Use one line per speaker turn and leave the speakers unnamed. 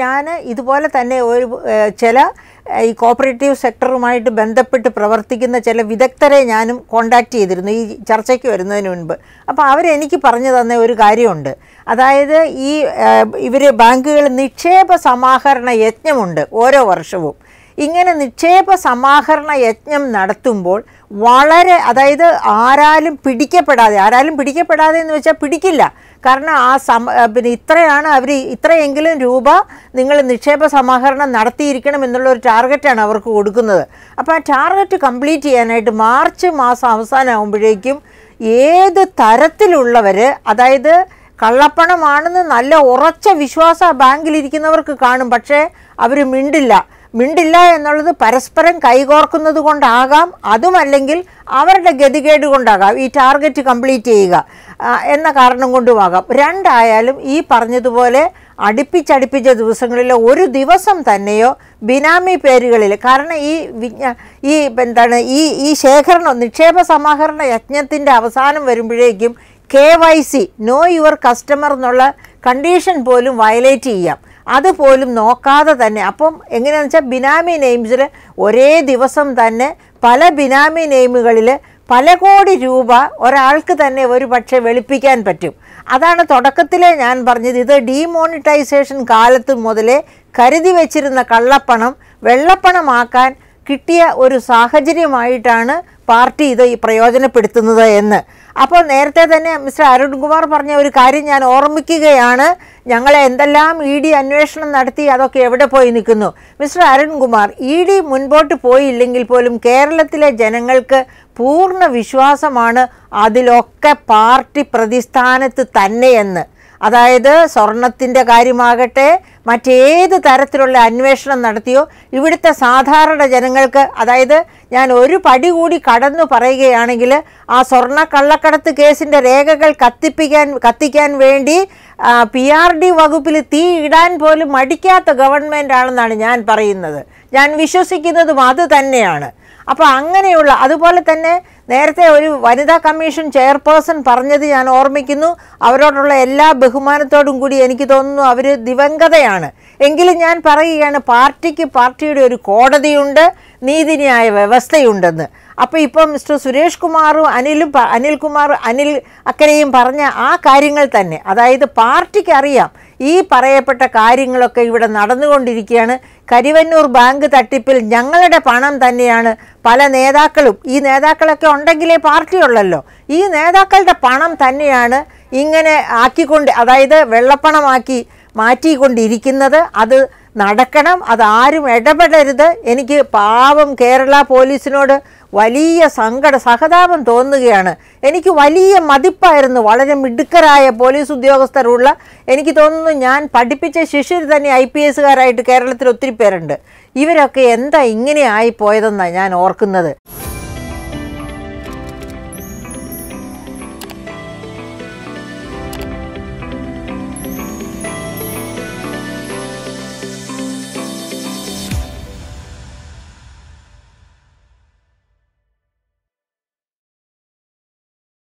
ഞാൻ ഇതുപോലെ തന്നെ ഒരു ചില ഈ കോപ്പറേറ്റീവ് സെക്ടറുമായിട്ട് ബന്ധപ്പെട്ട് പ്രവർത്തിക്കുന്ന ചില വിദഗ്ധരെ ഞാനും കോണ്ടാക്ട് ചെയ്തിരുന്നു ഈ ചർച്ചയ്ക്ക് വരുന്നതിന് മുൻപ് അപ്പോൾ അവരെനിക്ക് പറഞ്ഞു തന്ന ഒരു കാര്യമുണ്ട് അതായത് ഈ ഇവർ ബാങ്കുകൾ നിക്ഷേപ സമാഹരണ യജ്ഞമുണ്ട് ഓരോ വർഷവും ഇങ്ങനെ നിക്ഷേപ സമാഹരണ യജ്ഞം നടത്തുമ്പോൾ വളരെ അതായത് ആരാലും പിടിക്കപ്പെടാതെ ആരാലും പിടിക്കപ്പെടാതെ എന്ന് വെച്ചാൽ പിടിക്കില്ല കാരണം ആ സമ പിന്നെ ഇത്രയാണ് അവർ ഇത്രയെങ്കിലും രൂപ നിങ്ങൾ നിക്ഷേപ സമാഹരണം നടത്തിയിരിക്കണം എന്നുള്ള ഒരു ടാർഗറ്റാണ് അവർക്ക് കൊടുക്കുന്നത് അപ്പോൾ ആ ടാർഗറ്റ് കംപ്ലീറ്റ് ചെയ്യാനായിട്ട് മാർച്ച് മാസം അവസാനമാകുമ്പോഴേക്കും ഏത് തരത്തിലുള്ളവർ അതായത് കള്ളപ്പണമാണെന്ന് നല്ല ഉറച്ച വിശ്വാസ ബാങ്കിലിരിക്കുന്നവർക്ക് കാണും പക്ഷേ അവർ മിണ്ടില്ല മിണ്ടില്ല എന്നുള്ളത് പരസ്പരം കൈകോർക്കുന്നത് കൊണ്ടാകാം അതുമല്ലെങ്കിൽ അവരുടെ ഗതികേട് കൊണ്ടാകാം ഈ ടാർഗറ്റ് കംപ്ലീറ്റ് ചെയ്യുക എന്ന കാരണം കൊണ്ടുമാകാം രണ്ടായാലും ഈ പറഞ്ഞതുപോലെ അടുപ്പിച്ചടുപ്പിച്ച ദിവസങ്ങളിൽ ഒരു ദിവസം തന്നെയോ ബിനാമി പേരുകളിൽ കാരണം ഈ വിജ്ഞ ഈ എന്താണ് ഈ ഈ ശേഖരണം നിക്ഷേപ സമാഹരണ യജ്ഞത്തിൻ്റെ അവസാനം വരുമ്പോഴേക്കും K Y C know your customer എന്നുള്ള കണ്ടീഷൻ പോലും വയലേറ്റ് ചെയ്യാം അതുപോലും നോക്കാതെ തന്നെ അപ്പം എങ്ങനെയാണെന്ന് വെച്ചാൽ ബിനാമി നെയിംസിൽ ഒരേ ദിവസം തന്നെ പല ബിനാമി നെയിമുകളിൽ പല കോടി രൂപ ഒരാൾക്ക് തന്നെ ഒരു പക്ഷേ വെളുപ്പിക്കാൻ പറ്റും അതാണ് തുടക്കത്തിലെ ഞാൻ പറഞ്ഞത് ഇത് ഡീമോണിറ്റൈസേഷൻ കാലത്ത് മുതലേ കരുതി വച്ചിരുന്ന കള്ളപ്പണം വെള്ളപ്പണമാക്കാൻ കിട്ടിയ ഒരു സാഹചര്യമായിട്ടാണ് പാർട്ടി ഇത് പ്രയോജനപ്പെടുത്തുന്നത് എന്ന് അപ്പോൾ നേരത്തെ തന്നെ മിസ്റ്റർ അരുൺകുമാർ പറഞ്ഞ ഒരു കാര്യം ഞാൻ ഓർമ്മിക്കുകയാണ് ഞങ്ങളെ എന്തെല്ലാം ഇ ഡി അന്വേഷണം നടത്തി അതൊക്കെ എവിടെ പോയി നിൽക്കുന്നു മിസ്റ്റർ അരുൺകുമാർ ഇ ഡി മുൻപോട്ട് പോയില്ലെങ്കിൽ പോലും കേരളത്തിലെ ജനങ്ങൾക്ക് പൂർണ്ണ വിശ്വാസമാണ് അതിലൊക്കെ പാർട്ടി പ്രതിസ്ഥാനത്ത് തന്നെയെന്ന് അതായത് സ്വർണത്തിൻ്റെ കാര്യമാകട്ടെ മറ്റേത് തരത്തിലുള്ള അന്വേഷണം നടത്തിയോ ഇവിടുത്തെ സാധാരണ ജനങ്ങൾക്ക് അതായത് ഞാൻ ഒരു പടി കൂടി കടന്നു പറയുകയാണെങ്കിൽ ആ സ്വർണ്ണ കള്ളക്കടത്ത് കേസിൻ്റെ രേഖകൾ കത്തിപ്പിക്കാൻ കത്തിക്കാൻ വേണ്ടി പി ആർ ഡി വകുപ്പിൽ തീ ഇടാൻ പോലും മടിക്കാത്ത ഗവൺമെൻറ്റാണെന്നാണ് ഞാൻ പറയുന്നത് ഞാൻ വിശ്വസിക്കുന്നതും അത് തന്നെയാണ് അപ്പോൾ അങ്ങനെയുള്ള അതുപോലെ തന്നെ നേരത്തെ ഒരു വനിതാ കമ്മീഷൻ ചെയർപേഴ്സൺ പറഞ്ഞത് ഞാൻ ഓർമ്മിക്കുന്നു അവരോടുള്ള എല്ലാ ബഹുമാനത്തോടും കൂടി എനിക്ക് തോന്നുന്നു അവർ ദിവംഗതയാണ് എങ്കിലും ഞാൻ പറയുകയാണ് പാർട്ടിക്ക് പാർട്ടിയുടെ ഒരു കോടതിയുണ്ട് നീതിന്യായ വ്യവസ്ഥയുണ്ടെന്ന് അപ്പോൾ ഇപ്പം മിസ്റ്റർ സുരേഷ് കുമാറും അനിലും അനിൽകുമാർ അനിൽ അക്കരയും പറഞ്ഞ ആ കാര്യങ്ങൾ തന്നെ അതായത് പാർട്ടിക്ക് അറിയാം ഈ പറയപ്പെട്ട കാര്യങ്ങളൊക്കെ ഇവിടെ നടന്നുകൊണ്ടിരിക്കുകയാണ് കരിവന്നൂർ ബാങ്ക് തട്ടിപ്പിൽ ഞങ്ങളുടെ പണം തന്നെയാണ് പല നേതാക്കളും ഈ നേതാക്കളൊക്കെ ഉണ്ടെങ്കിലേ പാർട്ടിയുള്ളല്ലോ ഈ നേതാക്കളുടെ പണം തന്നെയാണ് ഇങ്ങനെ ആക്കിക്കൊണ്ട് അതായത് വെള്ളപ്പണമാക്കി മാറ്റിക്കൊണ്ടിരിക്കുന്നത് അത് നടക്കണം അതാരും ഇടപെടരുത് എനിക്ക് പാവം കേരള പോലീസിനോട് വലിയ സങ്കട സഹതാപം തോന്നുകയാണ് എനിക്ക് വലിയ മതിപ്പായിരുന്നു വളരെ മിടുക്കരായ പോലീസ് ഉദ്യോഗസ്ഥരുള്ള എനിക്ക് തോന്നുന്നു ഞാൻ പഠിപ്പിച്ച ശിഷ്യർ തന്നെ ഐ പി എസുകാരായിട്ട് കേരളത്തിൽ ഒത്തിരി പേരുണ്ട് ഇവരൊക്കെ എന്താ ഇങ്ങനെ ആയിപ്പോയതെന്നാണ് ഞാൻ ഓർക്കുന്നത്